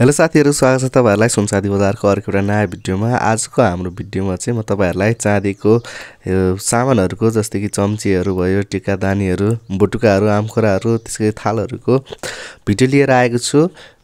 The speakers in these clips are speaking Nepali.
हेलो साथीहरू स्वागत छ तपाईँहरूलाई सुनसादी बजारको अर्को एउटा नयाँ भिडियोमा आजको हाम्रो भिडियोमा चाहिँ म तपाईँहरूलाई चाँदीको सामानहरूको जस्तै कि चम्चीहरू भयो टिकादानीहरू बुटुकाहरू आमखोराहरू त्यसै थालहरूको भिडियो लिएर आएको छु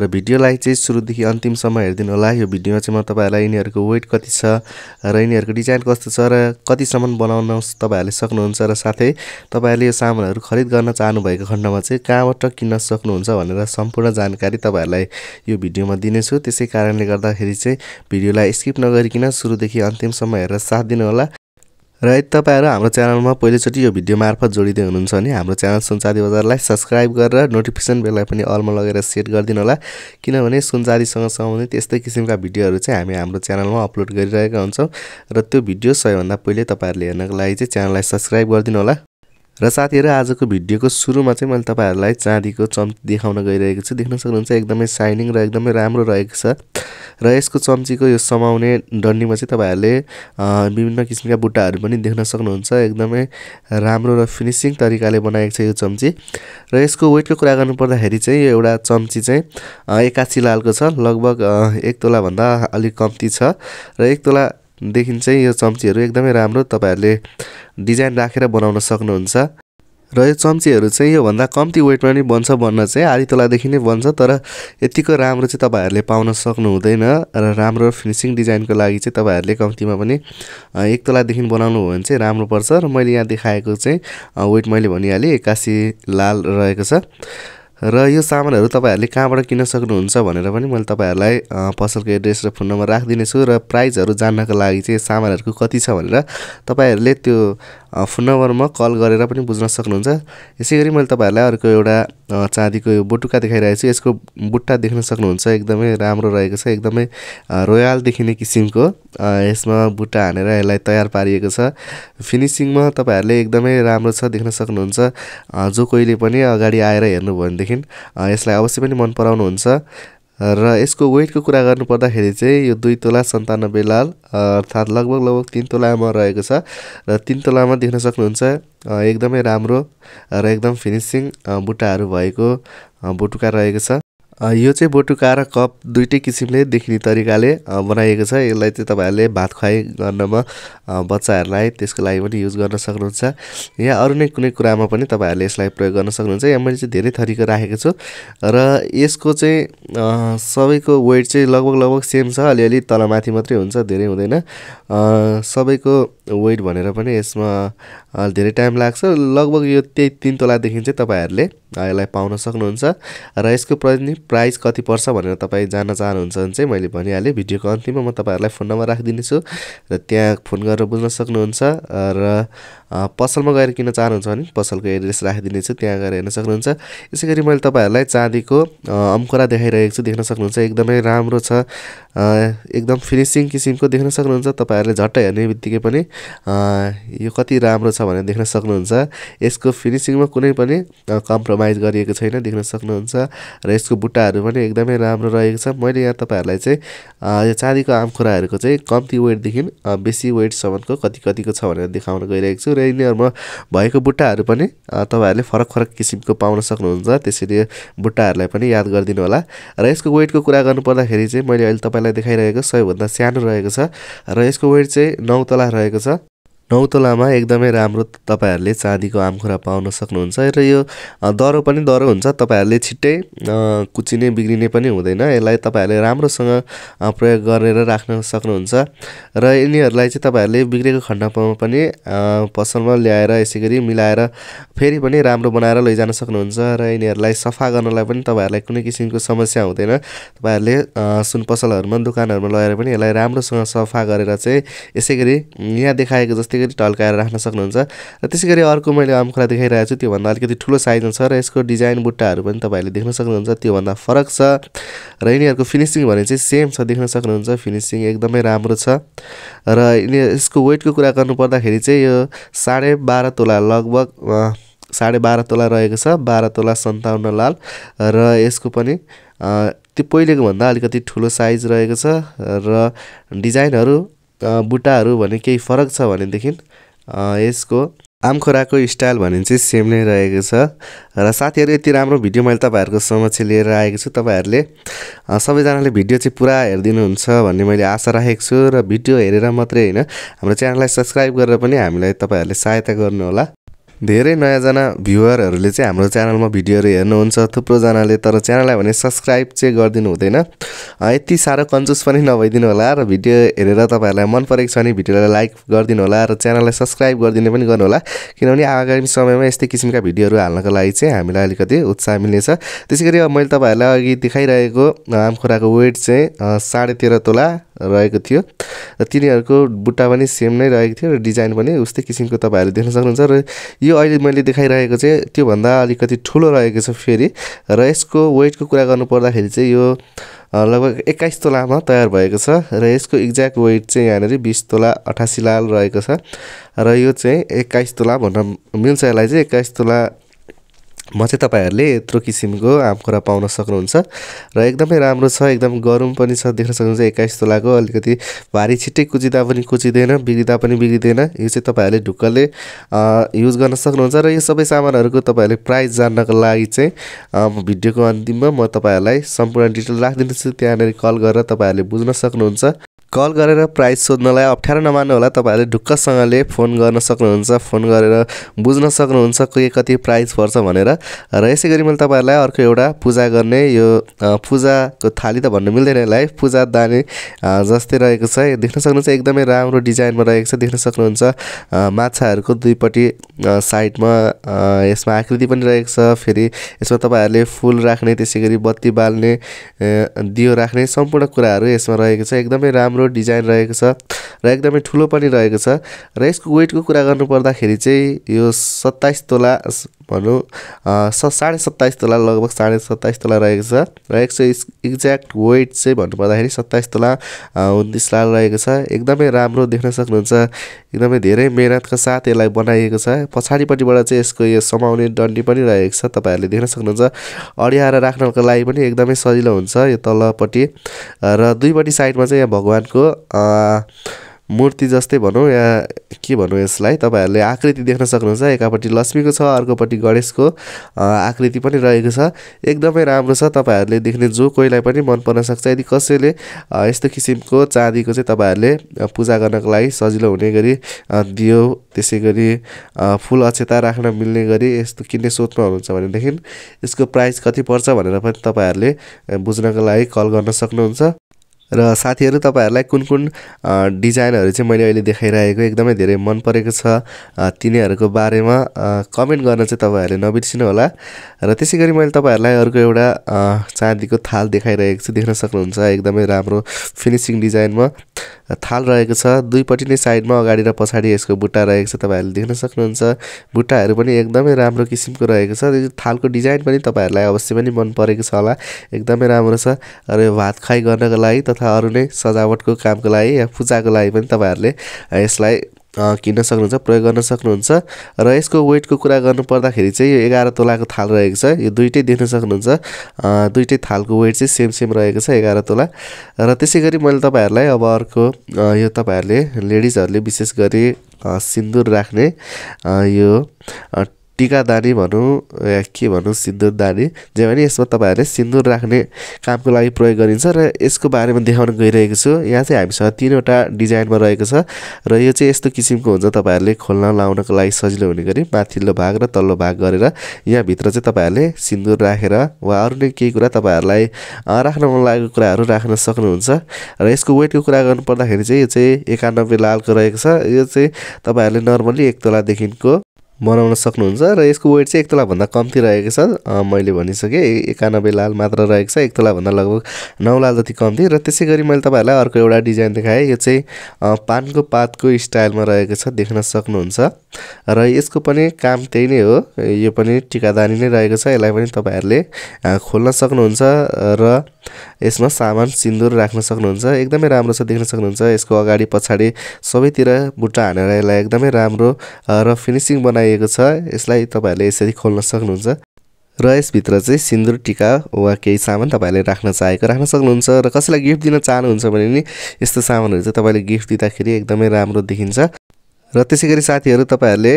र भिडियोलाई चाहिँ सुरुदेखि अन्तिमसम्म हेरिदिनु होला यो भिडियोमा चाहिँ म तपाईँहरूलाई यिनीहरूको वेट कति छ र यिनीहरूको डिजाइन कस्तो छ र कतिसम्म बनाउन तपाईँहरूले सक्नुहुन्छ र साथै तपाईँहरूले यो सामानहरू खरिद गर्न चाहनुभएको खण्डमा चाहिँ कहाँबाट किन्न सक्नुहुन्छ भनेर सम्पूर्ण जानकारी तपाईँहरूलाई यो भिडियोमा दिनेछु त्यसै कारणले गर्दाखेरि चाहिँ भिडियोलाई स्किप नगरिकन सुरुदेखि अन्तिमसम्म हेरेर साथ दिनुहोला र यदि तपाईँहरू हाम्रो च्यानलमा पहिलोचोटि यो भिडियो मार्फत जोडिँदै हुनुहुन्छ भने हाम्रो च्यानल सुनचारी बजारलाई सब्सक्राइब गरेर नोटिफिकेसन बेललाई पनि अलमा लगेर सेट गरिदिनु होला किनभने सुनचारीसँग सम्बन्धित यस्तै किसिमका भिडियोहरू चाहिँ हामी हाम्रो च्यानलमा अपलोड गरिरहेका हुन्छौँ र त्यो भिडियो सबैभन्दा पहिले तपाईँहरूले हेर्नको लागि चाहिँ च्यानललाई सब्सक्राइब गरिदिनु होला र साथीहरू आजको भिडियोको सुरुमा चाहिँ मैले तपाईँहरूलाई चाँदीको चम्ची देखाउन गइरहेको छु देख्न सक्नुहुन्छ एकदमै साइनिङ र एकदमै राम्रो रहेको छ र यसको चम्चीको यो समाउने डन्डीमा चाहिँ तपाईँहरूले विभिन्न किसिमका बुट्टाहरू पनि देख्न सक्नुहुन्छ एकदमै राम्रो र फिनिसिङ तरिकाले बनाएको छ यो चम्ची र यसको वेटको कुरा गर्नुपर्दाखेरि चाहिँ यो एउटा चम्ची चाहिँ एकासी लालको छ लगभग एक तोलाभन्दा अलिक कम्ती छ र एक तोला चाहिँ यो चम्चीहरू एकदमै राम्रो तपाईँहरूले डिजाइन राखेर बनाउन सक्नुहुन्छ र यो चम्चीहरू चाहिँ योभन्दा कम्ती वेटमा नि बन्छ भन्न चाहिँ आधी तलादेखि नै बन्छ तर यतिको राम्रो चाहिँ तपाईँहरूले पाउन सक्नु हुँदैन र राम्रो फिनिसिङ डिजाइनको लागि चाहिँ तपाईँहरूले कम्तीमा पनि एक तलादेखि बनाउनु हो भने चाहिँ राम्रो पर्छ र मैले यहाँ देखाएको चाहिँ वेट मैले भनिहालेँ एक्कासी लाल रहेको छ र यो सामानहरू तपाईँहरूले कहाँबाट किन्न सक्नुहुन्छ भनेर पनि मैले तपाईँहरूलाई पसलको एड्रेस र फोन नम्बर राखिदिनेछु र प्राइजहरू जान्नको लागि चाहिँ सामानहरूको कति छ भनेर तपाईँहरूले त्यो फोन नम्बरमा कल गरेर पनि बुझ्न सक्नुहुन्छ यसै गरी मैले तपाईँहरूलाई अर्को एउटा चाँदीको यो बुटुका देखाइरहेको छु यसको बुट्टा देख्न सक्नुहुन्छ एकदमै राम्रो रहेको छ एकदमै रोयल देखिने किसिमको यसमा बुट्टा हानेर यसलाई तयार पारिएको छ फिनिसिङमा तपाईँहरूले एकदमै राम्रो छ देख्न सक्नुहुन्छ जो कोहीले पनि अगाडि आएर हेर्नुभयो भनेदेखि यसलाई अवश्य पनि मन पराउनुहुन्छ र यसको वेटको कुरा गर्नुपर्दाखेरि चाहिँ यो दुई तोला सन्तानब्बे लाल अर्थात् लगभग लगभग तिन तोलामा रहेको छ र तिन तोलामा देख्न सक्नुहुन्छ एकदमै राम्रो र एकदम फिनिसिङ बुट्टाहरू भएको बुटुका रहेको छ यो चाहिँ बटुका र कप दुइटै किसिमले देखिने तरिकाले बनाइएको छ यसलाई चाहिँ तपाईँहरूले भात खुवाइ गर्नमा बच्चाहरूलाई त्यसको लागि पनि युज गर्न सक्नुहुन्छ या अरू नै कुनै कुरामा पनि तपाईँहरूले यसलाई प्रयोग गर्न सक्नुहुन्छ या मैले चाहिँ धेरै थरीको राखेको छु र यसको चाहिँ सबैको वेट चाहिँ लगभग लगभग सेम छ अलिअलि तलमाथि मात्रै हुन्छ धेरै हुँदैन सबैको वेट भनेर पनि यसमा धेरै टाइम लाग्छ लगभग यो त्यही तिन तोलादेखि चाहिँ तपाईँहरूले यसलाई पाउन सक्नुहुन्छ र यसको प्रति प्राइस कति पर्छ भनेर तपाईँ जान्न चाहनुहुन्छ भने चाहिँ मैले भनिहालेँ भिडियोको अन्तिममा म तपाईँहरूलाई फोन नम्बर राखिदिनेछु र त्यहाँ फोन गरेर बुझ्न सक्नुहुन्छ र पसलमा गएर किन्न चाहनुहुन्छ भने पसलको एड्रेस राखिदिनेछु त्यहाँ गएर हेर्न सक्नुहुन्छ यसै गरी मैले तपाईँहरूलाई चाँदीको अम्कुरा देखाइरहेको छु देख्न सक्नुहुन्छ एकदमै राम्रो छ एकदम फिनिसिङ किसिमको देख्न सक्नुहुन्छ तपाईँहरूले झट्ट हेर्ने बित्तिकै पनि यो कति राम्रो छ भनेर देख्न सक्नुहुन्छ यसको फिनिसिङमा कुनै पनि कम्प्रोमाइज गरिएको छैन देख्न सक्नुहुन्छ र यसको बुट्टाहरू पनि एकदमै राम्रो रहेको छ मैले यहाँ तपाईँहरूलाई चाहिँ यो चाँदीको आमखुराहरूको चाहिँ कम्ती वेटदेखि बेसी वेटसम्मको कति कतिको छ भनेर देखाउन गइरहेको छु र यिनीहरूमा भएको बुट्टाहरू पनि तपाईँहरूले फरक फरक किसिमको पाउन सक्नुहुन्छ त्यसरी बुट्टाहरूलाई पनि याद गरिदिनु होला र यसको वेटको कुरा गर्नुपर्दाखेरि चाहिँ मैले अहिले तपाईँ तपाईँलाई देखाइरहेको सबैभन्दा सानो रहेको छ र यसको वेट चाहिँ नौ तला रहेको छ नौतोलामा एकदमै राम्रो तपाईँहरूले चाँदीको आमखुरा पाउन सक्नुहुन्छ र यो दह्रो पनि दह्रो हुन्छ तपाईँहरूले छिट्टै कुचिने बिग्रिने पनि हुँदैन यसलाई तपाईँहरूले राम्रोसँग प्रयोग गरेर राख्न सक्नुहुन्छ र यिनीहरूलाई चाहिँ तपाईँहरूले बिग्रेको खण्डमा पनि पसलमा ल्याएर यसै गरी मिलाएर फेरि पनि राम्रो बनाएर लैजान सक्नुहुन्छ र यिनीहरूलाई सफा गर्नलाई पनि तपाईँहरूलाई कुनै किसिमको समस्या हुँदैन तपाईँहरूले सुन पसलहरूमा दोकानहरूमा लगेर पनि यसलाई राम्रोसँग सफा गरेर चाहिँ यसै गरी यहाँ देखाएको जस्तै गरी ढल्काएर राख्न सक्नुहुन्छ र त्यसै गरी अर्को मैले आमखोला देखाइरहेको छु त्योभन्दा अलिकति ठुलो साइजमा छ र यसको डिजाइन बुट्टाहरू पनि तपाईँहरूले देख्न सक्नुहुन्छ त्योभन्दा फरक छ र यिनीहरूको फिनिसिङ भने चाहिँ सेम छ देख्न सक्नुहुन्छ फिनिसिङ एकदमै राम्रो छ र यिनी यसको वेटको कुरा गर्नुपर्दाखेरि चाहिँ यो साढे बाह्र तोला लगभग साढे बाह्र तोला रहेको छ बाह्र तोला सन्ताउन्न लाल र यसको पनि त्यो पहिलेको भन्दा अलिकति ठुलो साइज रहेको छ र डिजाइनहरू बुट्टाहरू भने केही फरक छ भनेदेखि यसको आमखोराको स्टाइल भने चाहिँ सेम नै रहेको छ र साथीहरू यति राम्रो भिडियो मैले तपाईँहरूको समक्ष लिएर आएको छु तपाईँहरूले सबैजनाले भिडियो चाहिँ पुरा हेरिदिनुहुन्छ भन्ने मैले आशा राखेको छु र भिडियो हेरेर मात्रै होइन हाम्रो च्यानललाई सब्सक्राइब गरेर पनि हामीलाई तपाईँहरूले सहायता गर्नुहोला धेरै नयाँजना भ्युवरहरूले चाहिँ हाम्रो च्यानलमा भिडियोहरू हेर्नुहुन्छ थुप्रोजनाले तर च्यानललाई भने सब्सक्राइब चाहिँ गरिदिनु हुँदैन यति साह्रो कन्जुस पनि नभइदिनु होला र भिडियो हेरेर तपाईँहरूलाई मन परेको छ भने भिडियोलाई लाइक गरिदिनु होला र च्यानललाई सब्सक्राइब गरिदिने पनि गर्नुहोला किनभने आगामी समयमा यस्तै किसिमका भिडियोहरू हाल्नको लागि चाहिँ हामीलाई अलिकति उत्साह मिल्नेछ त्यसै गरी अब मैले तपाईँहरूलाई अघि देखाइरहेको आमखुराको वेट चाहिँ साढे तेह्र तोला रहेको थियो र तिनीहरूको बुट्टा पनि सेम नै रहेको थियो र डिजाइन पनि उस्तै किसिमको तपाईँहरूले देख्न सक्नुहुन्छ र यो अहिले मैले देखाइरहेको चाहिँ त्योभन्दा अलिकति ठुलो रहेको छ फेरि र यसको वेटको कुरा गर्नुपर्दाखेरि चाहिँ यो लगभग एक्काइस तोलामा तयार भएको छ र यसको एक्ज्याक्ट वेट चाहिँ यहाँनिर बिस तोला अठासी लाल रहेको छ र यो चाहिँ एक्काइस तोला भन्न मिल्छ यसलाई चाहिँ एक्काइस तोला म चाहिँ तपाईँहरूले यत्रो किसिमको आँपखुरा पाउन सक्नुहुन्छ र एकदमै राम्रो छ एकदम गरम पनि छ देख्न सक्नुहुन्छ एक्काइस तोलाको अलिकति भारी छिट्टै कुचिँदा पनि कुचिँदैन बिग्रिँदा पनि बिग्रिँदैन यो चाहिँ तपाईँहरूले ढुक्कले युज गर्न सक्नुहुन्छ र यो सबै सामानहरूको तपाईँहरूले प्राइस जान्नको लागि चाहिँ भिडियोको अन्तिममा म तपाईँहरूलाई सम्पूर्ण डिटेल राखिदिन्छु त्यहाँनिर कल गरेर तपाईँहरूले बुझ्न सक्नुहुन्छ कल गरेर प्राइस सोध्नलाई अप्ठ्यारो नमान्नु होला तपाईँहरूले ढुक्कसँगले फोन गर्न सक्नुहुन्छ फोन गरेर बुझ्न सक्नुहुन्छ के कति प्राइस पर्छ भनेर र यसै गरी मैले तपाईँहरूलाई अर्को एउटा पूजा गर्ने यो पूजाको थाली त भन्नु मिल्दैन यसलाई पूजा दाने जस्तै रहेको छ देख्न सक्नुहुन्छ एकदमै राम्रो डिजाइनमा रहेको छ देख्न सक्नुहुन्छ माछाहरूको दुईपट्टि साइडमा यसमा आकृति पनि रहेको छ फेरि यसमा तपाईँहरूले फुल राख्ने त्यसै गरी बत्ती बाल्ने दियो राख्ने सम्पूर्ण कुराहरू यसमा रहेको छ एकदमै राम्रो राम्रो डिजाइन रहेको छ र एकदमै ठुलो पनि रहेको छ र यसको वेटको कुरा गर्नुपर्दाखेरि चाहिँ यो सत्ताइस तोला भनौँ साढे सत्ताइस तोला लगभग साढे सत्ताइस तोला रहेको छ रहेको छ एक्ज्याक्ट वेट चाहिँ भन्नुपर्दाखेरि सत्ताइस तोला उन्तिस लाल रहेको छ एकदमै राम्रो देख्न सक्नुहुन्छ एकदमै धेरै मेहनतका साथ यसलाई बनाइएको छ पछाडिपट्टिबाट चाहिँ यसको यो समाउने डन्डी पनि रहेको छ तपाईँहरूले देख्न सक्नुहुन्छ अडियाएर राख्नको लागि पनि एकदमै सजिलो हुन्छ यो तलपट्टि र दुईपट्टि साइडमा चाहिँ यहाँ भगवान्को मूर्ति जस्तै भनौँ या के भनौँ यसलाई तपाईँहरूले आकृति देख्न सक्नुहुन्छ एकापट्टि लक्ष्मीको छ अर्कोपट्टि गणेशको आकृति पनि रहेको छ एकदमै राम्रो छ तपाईँहरूले देख्ने जो कोहीलाई पनि मन पर्न सक्छ यदि कसैले यस्तो किसिमको चाँदीको चाहिँ तपाईँहरूले पूजा गर्नको लागि सजिलो हुने गरी दियो त्यसै गरी फुल अक्षता राख्न मिल्ने गरी यस्तो किन्ने सोचमा हुनुहुन्छ भनेदेखि यसको प्राइस कति पर्छ भनेर पनि तपाईँहरूले बुझ्नको लागि कल गर्न सक्नुहुन्छ र साथीहरू तपाईँहरूलाई कुन कुन डिजाइनहरू चाहिँ मैले अहिले देखाइरहेको एकदमै धेरै मन परेको छ तिनीहरूको बारेमा कमेन्ट गर्न चाहिँ तपाईँहरूले नबिर्सिनु होला र त्यसै गरी मैले तपाईँहरूलाई अर्को एउटा चाँदीको थाल देखाइरहेको छु देख्न सक्नुहुन्छ एकदमै राम्रो फिनिसिङ डिजाइनमा थाल रहेको छ दुईपट्टि नै साइडमा अगाडि र पछाडि यसको बुट्टा रहेको छ तपाईँहरूले देख्न सक्नुहुन्छ बुट्टाहरू पनि एकदमै राम्रो किसिमको रहेको छ थालको डिजाइन पनि तपाईँहरूलाई अवश्य पनि मन परेको छ होला एकदमै राम्रो छ र यो भात खाइ गर्नको लागि तथा अरू नै सजावटको कामको लागि या पूजाको लागि पनि तपाईँहरूले यसलाई किन्न सक्नुहुन्छ प्रयोग गर्न सक्नुहुन्छ र यसको वेटको कुरा गर्नुपर्दाखेरि चाहिँ यो एघार तोलाको थाल रहेको छ यो दुइटै देख्न सक्नुहुन्छ दुइटै थालको वेट चाहिँ सेम सेम रहेको छ एघार तोला र त्यसै गरी मैले तपाईँहरूलाई अब अर्को यो तपाईँहरूले लेडिजहरूले विशेष गरी सिन्दुर राख्ने यो टिकादानी भनौँ या के भनौँ सिन्दुरदानी जे भने यसमा तपाईँहरूले सिन्दुर राख्ने कामको लागि प्रयोग गरिन्छ र यसको बारेमा देखाउन गइरहेको छु यहाँ चाहिँ हामीसँग तिनवटा डिजाइनमा रहेको छ र यो चाहिँ यस्तो किसिमको हुन्छ तपाईँहरूले खोल्न लाउनको लागि सजिलो हुने गरी माथिल्लो भाग र तल्लो भाग गरेर यहाँभित्र चाहिँ तपाईँहरूले सिन्दुर राखेर वा अरू नै केही कुरा तपाईँहरूलाई राख्न मन लागेको कुराहरू राख्न सक्नुहुन्छ र यसको वेटको कुरा गर्नुपर्दाखेरि चाहिँ यो चाहिँ एकानब्बे लालको रहेको छ यो चाहिँ तपाईँहरूले नर्मली एक तोलादेखिको बनाउन सक्नुहुन्छ र यसको वेट चाहिँ एक तोलाभन्दा कम्ती रहेको छ मैले भनिसकेँ एकानब्बे लाल मात्र रहेको छ एक तोलाभन्दा लगभग नौ लाल जति कम्ती र त्यसै गरी मैले तपाईँहरूलाई अर्को एउटा डिजाइन देखाएँ यो चाहिँ पानको पातको स्टाइलमा रहेको छ देख्न सक्नुहुन्छ र यसको पनि काम त्यही नै हो यो पनि टिकादानी नै रहेको छ यसलाई पनि तपाईँहरूले खोल्न सक्नुहुन्छ र यसमा सामान सिन्दुर राख्न सक्नुहुन्छ एकदमै राम्रो छ देख्न सक्नुहुन्छ यसको अगाडि पछाडि सबैतिर बुट्टा हानेर यसलाई एकदमै राम्रो र फिनिसिङ बनाइएको छ यसलाई तपाईँहरूले यसरी खोल्न सक्नुहुन्छ र यसभित्र चाहिँ सिन्दुर टिका वा केही सामान तपाईँहरूले राख्न चाहेको राख्न सक्नुहुन्छ र कसैलाई गिफ्ट दिन चाहनुहुन्छ भने नि यस्तो सामानहरू चाहिँ तपाईँले गिफ्ट दिँदाखेरि एकदमै राम्रो देखिन्छ र त्यसै गरी साथीहरू तपाईँहरूले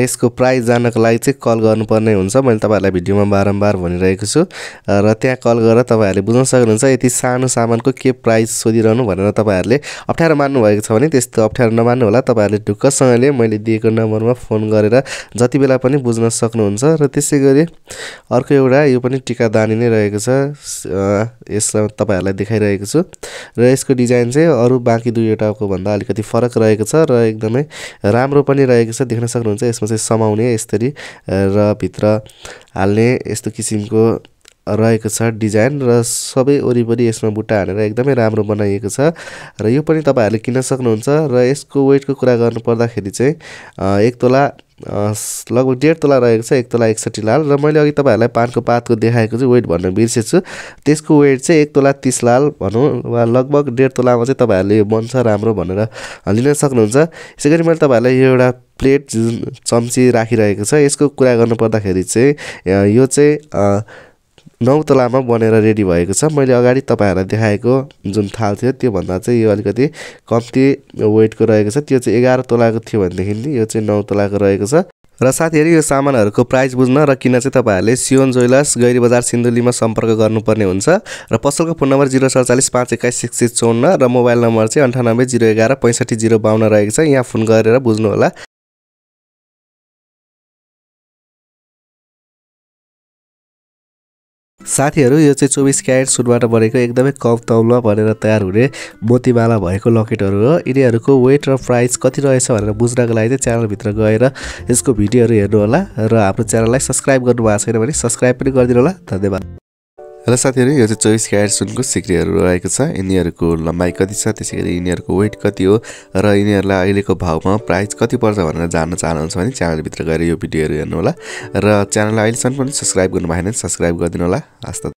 यसको प्राइस जान्नको लागि चाहिँ कल गर्नुपर्ने हुन्छ मैले तपाईँहरूलाई भिडियोमा बारम्बार भनिरहेको छु र त्यहाँ कल गरेर तपाईँहरूले बुझ्न सक्नुहुन्छ यति सानो सामानको के प्राइस सोधिरहनु भनेर तपाईँहरूले अप्ठ्यारो मान्नुभएको छ भने त्यस्तो अप्ठ्यारो नमान्नु होला तपाईँहरूले ढुक्कसँगले मैले दिएको नम्बरमा फोन गरेर जति बेला पनि बुझ्न सक्नुहुन्छ र त्यसै गरी अर्को एउटा यो पनि टिका टिकादानी नै रहेको छ यसलाई तपाईँहरूलाई देखाइरहेको छु र यसको डिजाइन चाहिँ अरू बाँकी दुईवटाको भन्दा अलिकति फरक रहेको छ र एकदमै राम्रो पनि रहेको छ देख्न सक्नुहुन्छ यसमा चाहिँ समाउने यसरी र भित्र हाल्ने यस्तो किसिमको रहेको छ डिजाइन र सबै वरिपरि यसमा बुट्टा हानेर एकदमै राम्रो बनाइएको छ र यो पनि तपाईँहरूले किन्न सक्नुहुन्छ र यसको वेटको कुरा गर्नुपर्दाखेरि चाहिँ एक तोला लगभग डेढ तोला रहेको छ एक तोला एकसट्ठी लाल र मैले अघि तपाईँहरूलाई पानको पातको देखाएको चाहिँ वेट भन्न बिर्सेछु त्यसको वेट चाहिँ एक तोला तिस लाल भनौँ वा लगभग डेढ तोलामा चाहिँ तपाईँहरूले यो बन्छ राम्रो भनेर लिन सक्नुहुन्छ यसै गरी मैले तपाईँहरूलाई यो एउटा प्लेट जुन चम्ची राखिरहेको छ यसको कुरा गर्नुपर्दाखेरि चाहिँ यो चाहिँ नौ तलामा बनेर रेडी भएको छ मैले अगाडि तपाईँहरूलाई देखाएको जुन थाल थियो त्योभन्दा चाहिँ यो अलिकति कम्ती वेटको रहेको छ त्यो चाहिँ एघार तोलाको थियो भनेदेखि यो चाहिँ नौ तोलाको रहेको छ र साथीहरू यो सामानहरूको प्राइस बुझ्न र किन चाहिँ तपाईँहरूले सियोन ज्वेलर्स गैरी बजार सिन्धुलीमा सम्पर्क गर्नुपर्ने हुन्छ र पसलको फोन नम्बर जिरो सडचालिस पाँच एक्काइस सिक्स सिक्स चौन्न र मोबाइल नम्बर चाहिँ अन्ठानब्बे जिरो एघार पैँसठी जिरो बाहन्न रहेको छ यहाँ फोन गरेर बुझ्नुहोला साथीहरू यो चाहिँ चौबिस क्यारेट सुनबाट बनेको एकदमै कम तौलमा भनेर तयार हुने मोतीमाला भएको लकेटहरू हो यिनीहरूको वेट र प्राइस कति रहेछ भनेर बुझ्नको लागि चाहिँ च्यानलभित्र गएर यसको भिडियोहरू हेर्नुहोला र हाम्रो च्यानललाई सब्सक्राइब गर्नुभएको छैन भने सब्सक्राइब पनि गरिदिनु होला धन्यवाद र साथीहरू यो चाहिँ चोइस क्यारेट सुनको सिक्रीहरू रहेको छ यिनीहरूको लम्बाइ कति छ त्यसै गरी यिनीहरूको वेट कति हो र यिनीहरूलाई अहिलेको भावमा प्राइस कति पर्छ भनेर जान्न चाहनुहुन्छ भने च्यानलभित्र गएर यो भिडियोहरू होला र च्यानललाई अहिलेसम्म पनि सब्सक्राइब गर्नु भएन सब्सक्राइब गरिदिनु होला हस्त